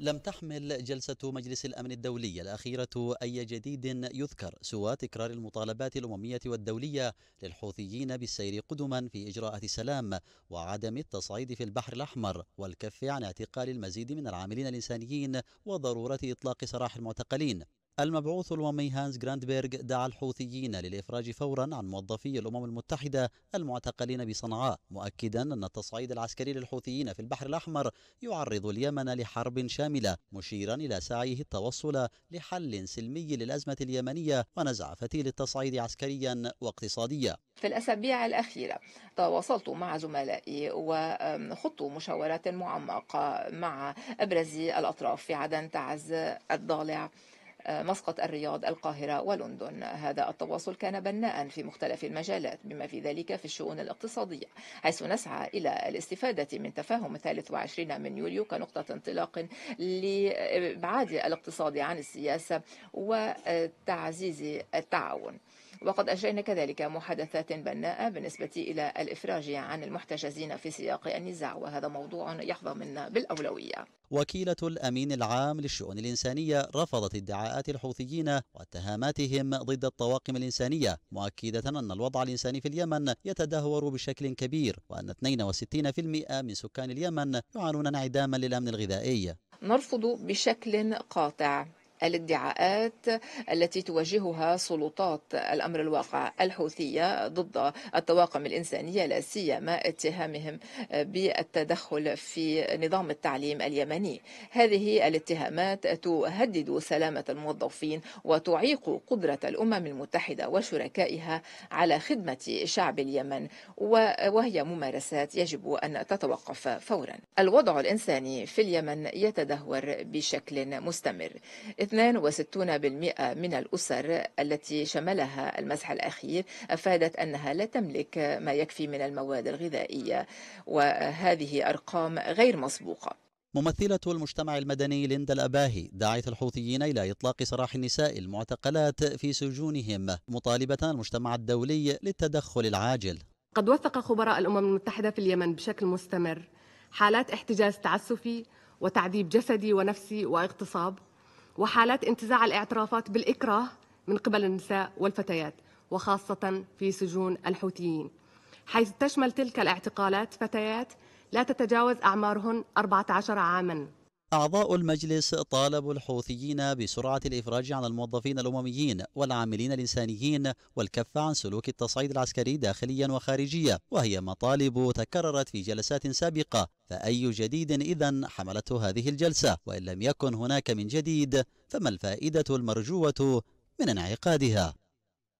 لم تحمل جلسة مجلس الأمن الدولي الأخيرة أي جديد يذكر سوى تكرار المطالبات الأممية والدولية للحوثيين بالسير قدما في إجراءات السلام وعدم التصعيد في البحر الأحمر والكف عن اعتقال المزيد من العاملين الإنسانيين وضرورة إطلاق سراح المعتقلين المبعوث الأممي هانز جراندبرغ دعا الحوثيين للإفراج فورا عن موظفي الأمم المتحدة المعتقلين بصنعاء مؤكدا أن التصعيد العسكري للحوثيين في البحر الأحمر يعرض اليمن لحرب شاملة مشيرا إلى سعيه التوصل لحل سلمي للأزمة اليمنية ونزع فتيل التصعيد عسكريا واقتصاديا في الأسابيع الأخيرة تواصلت مع زملائي وخضت مشاورات معمقة مع أبرز الأطراف في عدن تعز الضالع مسقط الرياض القاهرة ولندن هذا التواصل كان بناء في مختلف المجالات بما في ذلك في الشؤون الاقتصادية حيث نسعى إلى الاستفادة من تفاهم 23 من يوليو كنقطة انطلاق لإبعاد الاقتصاد عن السياسة وتعزيز التعاون وقد أجرينا كذلك محادثات بناءة بالنسبة إلى الإفراج عن المحتجزين في سياق النزاع وهذا موضوع يحظى منا بالأولوية وكيلة الأمين العام للشؤون الإنسانية رفضت ادعاءات الحوثيين واتهاماتهم ضد الطواقم الإنسانية مؤكدة أن الوضع الإنساني في اليمن يتدهور بشكل كبير وأن 62% من سكان اليمن يعانون انعداما للأمن الغذائي نرفض بشكل قاطع الادعاءات التي توجهها سلطات الامر الواقع الحوثيه ضد الطواقم الانسانيه لا سيما اتهامهم بالتدخل في نظام التعليم اليمني. هذه الاتهامات تهدد سلامه الموظفين وتعيق قدره الامم المتحده وشركائها على خدمه شعب اليمن وهي ممارسات يجب ان تتوقف فورا. الوضع الانساني في اليمن يتدهور بشكل مستمر. 62% من الأسر التي شملها المسح الأخير أفادت أنها لا تملك ما يكفي من المواد الغذائية وهذه أرقام غير مسبوقة ممثلة المجتمع المدني ليندا الأباهي دعت الحوثيين إلى إطلاق سراح النساء المعتقلات في سجونهم مطالبة المجتمع الدولي للتدخل العاجل قد وثق خبراء الأمم المتحدة في اليمن بشكل مستمر حالات احتجاز تعسفي وتعذيب جسدي ونفسي واغتصاب وحالات انتزاع الاعترافات بالإكراه من قبل النساء والفتيات وخاصة في سجون الحوثيين حيث تشمل تلك الاعتقالات فتيات لا تتجاوز أعمارهن 14 عاماً أعضاء المجلس طالبوا الحوثيين بسرعة الإفراج عن الموظفين الأمميين والعاملين الإنسانيين والكف عن سلوك التصعيد العسكري داخليا وخارجيا وهي مطالب تكررت في جلسات سابقة فأي جديد إذا حملته هذه الجلسة وإن لم يكن هناك من جديد فما الفائدة المرجوة من انعقادها